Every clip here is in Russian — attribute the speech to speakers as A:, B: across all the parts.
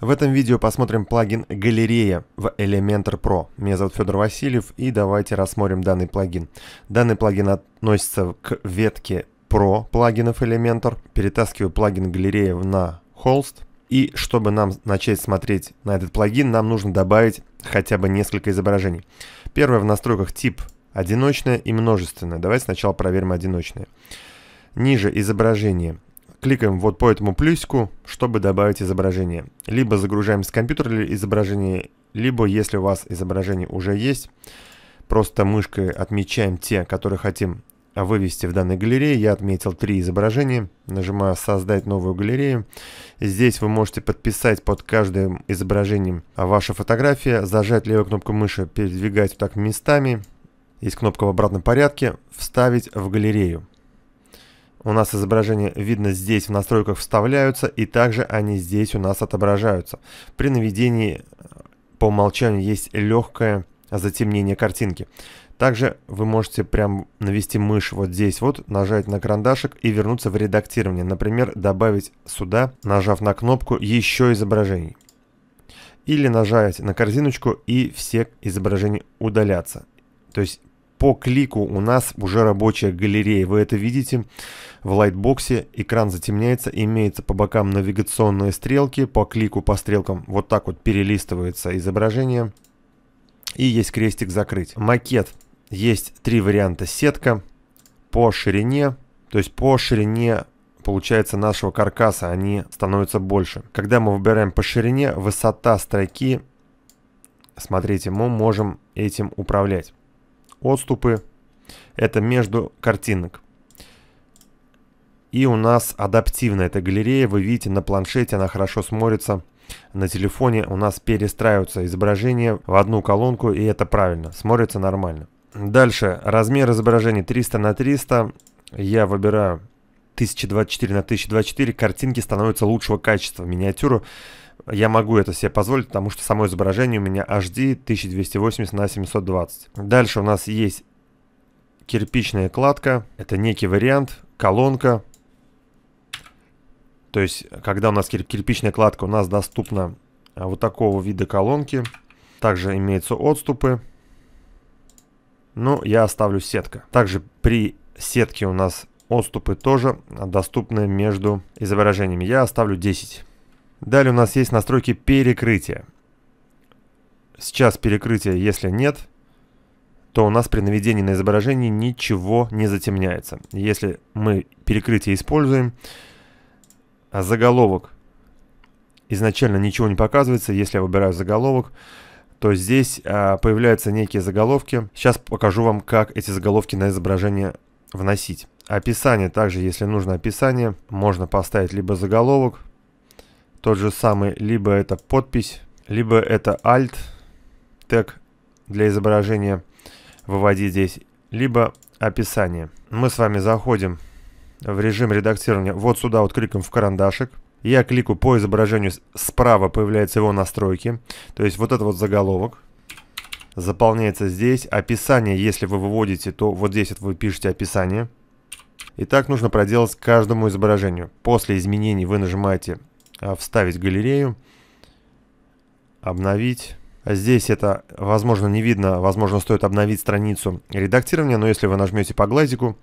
A: В этом видео посмотрим плагин «Галерея» в Elementor Pro. Меня зовут Федор Васильев и давайте рассмотрим данный плагин. Данный плагин относится к ветке Pro плагинов Elementor. Перетаскиваю плагин «Галерея» на холст. И чтобы нам начать смотреть на этот плагин, нам нужно добавить хотя бы несколько изображений. Первое в настройках тип одиночное и множественное. Давайте сначала проверим одиночное. Ниже изображение Кликаем вот по этому плюсику, чтобы добавить изображение. Либо загружаем с компьютера изображение, либо если у вас изображение уже есть, просто мышкой отмечаем те, которые хотим вывести в данной галерее. Я отметил три изображения. Нажимаю «Создать новую галерею». Здесь вы можете подписать под каждым изображением ваша фотография, зажать левую кнопку мыши, передвигать вот так местами. Есть кнопка в обратном порядке «Вставить в галерею». У нас изображение видно здесь в настройках вставляются и также они здесь у нас отображаются. При наведении э, по умолчанию есть легкое затемнение картинки. Также вы можете прям навести мышь вот здесь вот, нажать на карандашик и вернуться в редактирование. Например, добавить сюда, нажав на кнопку «Еще изображений». Или нажать на корзиночку и все изображения удалятся. То есть по клику у нас уже рабочая галерея. Вы это видите в лайтбоксе. Экран затемняется, имеется по бокам навигационные стрелки. По клику, по стрелкам вот так вот перелистывается изображение. И есть крестик «Закрыть». Макет. Есть три варианта. Сетка по ширине, то есть по ширине получается нашего каркаса они становятся больше. Когда мы выбираем по ширине, высота строки, смотрите, мы можем этим управлять отступы. Это между картинок. И у нас адаптивная эта галерея. Вы видите, на планшете она хорошо смотрится. На телефоне у нас перестраиваются изображения в одну колонку, и это правильно. Смотрится нормально. Дальше. Размер изображения 300 на 300. Я выбираю 1024 на 1024. Картинки становятся лучшего качества. Миниатюру я могу это себе позволить, потому что само изображение у меня HD 1280 на 720. Дальше у нас есть кирпичная кладка. Это некий вариант, колонка. То есть, когда у нас кир кирпичная кладка, у нас доступна а, вот такого вида колонки. Также имеются отступы. Но ну, я оставлю сетка. Также при сетке у нас отступы тоже а, доступны между изображениями. Я оставлю 10. Далее у нас есть настройки перекрытия. Сейчас перекрытия, если нет, то у нас при наведении на изображение ничего не затемняется. Если мы перекрытие используем, а заголовок изначально ничего не показывается, если я выбираю заголовок, то здесь а, появляются некие заголовки. Сейчас покажу вам, как эти заголовки на изображение вносить. Описание также, если нужно описание, можно поставить либо заголовок, тот же самый, либо это подпись, либо это Alt тег для изображения выводить здесь, либо описание. Мы с вами заходим в режим редактирования вот сюда вот кликом в карандашик. Я кликаю по изображению, справа появляются его настройки, то есть вот этот вот заголовок заполняется здесь. Описание, если вы выводите, то вот здесь вот вы пишете описание. И так нужно проделать каждому изображению. После изменений вы нажимаете а, вставить галерею, обновить. А здесь это, возможно, не видно, возможно, стоит обновить страницу редактирования, но если вы нажмете по глазику,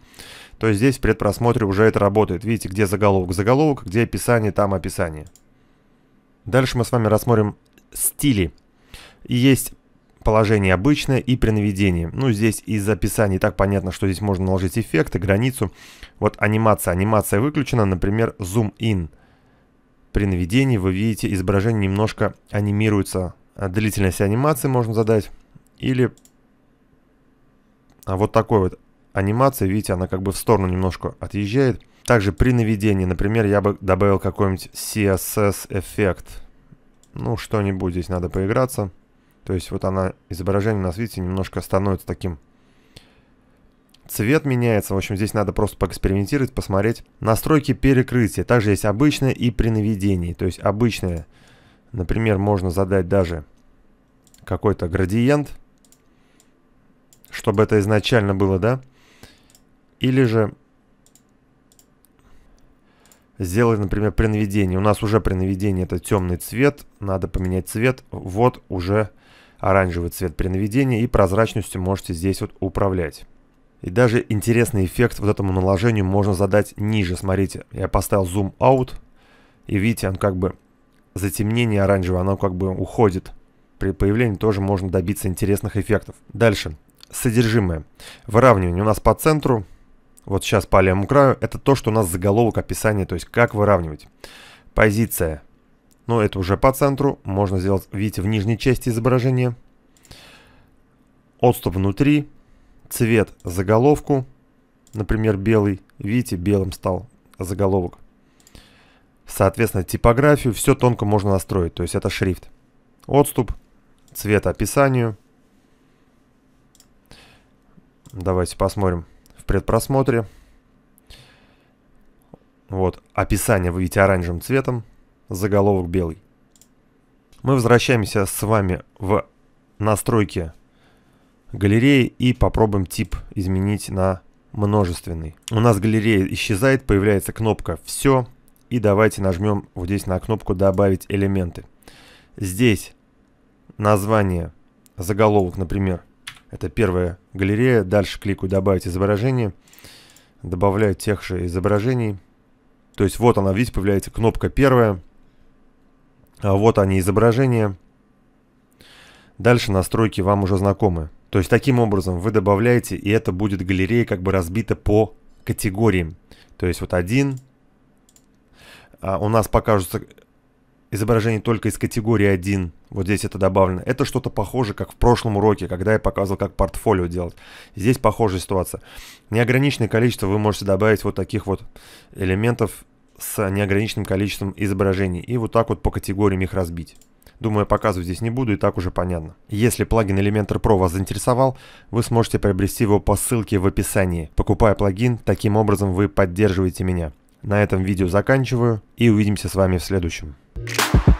A: то здесь в предпросмотре уже это работает. Видите, где заголовок, заголовок, где описание, там описание. Дальше мы с вами рассмотрим стили. есть положение обычное и при наведении. Ну, здесь из описания так понятно, что здесь можно наложить эффекты, границу. Вот анимация. Анимация выключена, например, zoom in – при наведении вы видите изображение немножко анимируется. А длительность анимации можно задать. Или а, вот такой вот анимация, видите, она как бы в сторону немножко отъезжает. Также при наведении, например, я бы добавил какой-нибудь CSS эффект. Ну, что-нибудь здесь надо поиграться. То есть вот она, изображение у нас, видите, немножко становится таким цвет меняется. В общем, здесь надо просто поэкспериментировать, посмотреть. Настройки перекрытия. Также есть обычное и при наведении. То есть обычное, например, можно задать даже какой-то градиент, чтобы это изначально было, да? Или же сделать, например, при наведении. У нас уже при наведении это темный цвет, надо поменять цвет. Вот уже оранжевый цвет при наведении и прозрачностью можете здесь вот управлять. И даже интересный эффект вот этому наложению можно задать ниже. Смотрите, я поставил зум out. И видите, он как бы затемнение оранжевое, оно как бы уходит. При появлении тоже можно добиться интересных эффектов. Дальше. Содержимое. Выравнивание у нас по центру. Вот сейчас по левому краю. Это то, что у нас заголовок описания, то есть как выравнивать. Позиция. Ну, это уже по центру. Можно сделать, видите, в нижней части изображения. Отступ внутри цвет заголовку. Например, белый. Видите, белым стал заголовок. Соответственно, типографию. Все тонко можно настроить. То есть это шрифт. Отступ. Цвет описанию. Давайте посмотрим в предпросмотре. Вот, описание вы видите оранжевым цветом, заголовок белый. Мы возвращаемся с вами в настройки галереи и попробуем тип изменить на множественный. У нас галерея исчезает, появляется кнопка «Все». И давайте нажмем вот здесь на кнопку «Добавить элементы». Здесь название, заголовок, например. Это первая галерея. Дальше кликаю «Добавить изображение». Добавляю тех же изображений. То есть вот она, видите, появляется кнопка первая. А вот они изображения. Дальше настройки вам уже знакомы. То есть таким образом вы добавляете, и это будет галерея как бы разбита по категориям. То есть вот один, а у нас покажутся изображение только из категории 1. Вот здесь это добавлено. Это что-то похоже, как в прошлом уроке, когда я показывал, как портфолио делать. Здесь похожая ситуация. Неограниченное количество вы можете добавить вот таких вот элементов с неограниченным количеством изображений. И вот так вот по категориям их разбить. Думаю, показывать здесь не буду, и так уже понятно. Если плагин Elementor Pro вас заинтересовал, вы сможете приобрести его по ссылке в описании. Покупая плагин, таким образом вы поддерживаете меня. На этом видео заканчиваю, и увидимся с вами в следующем. Thank you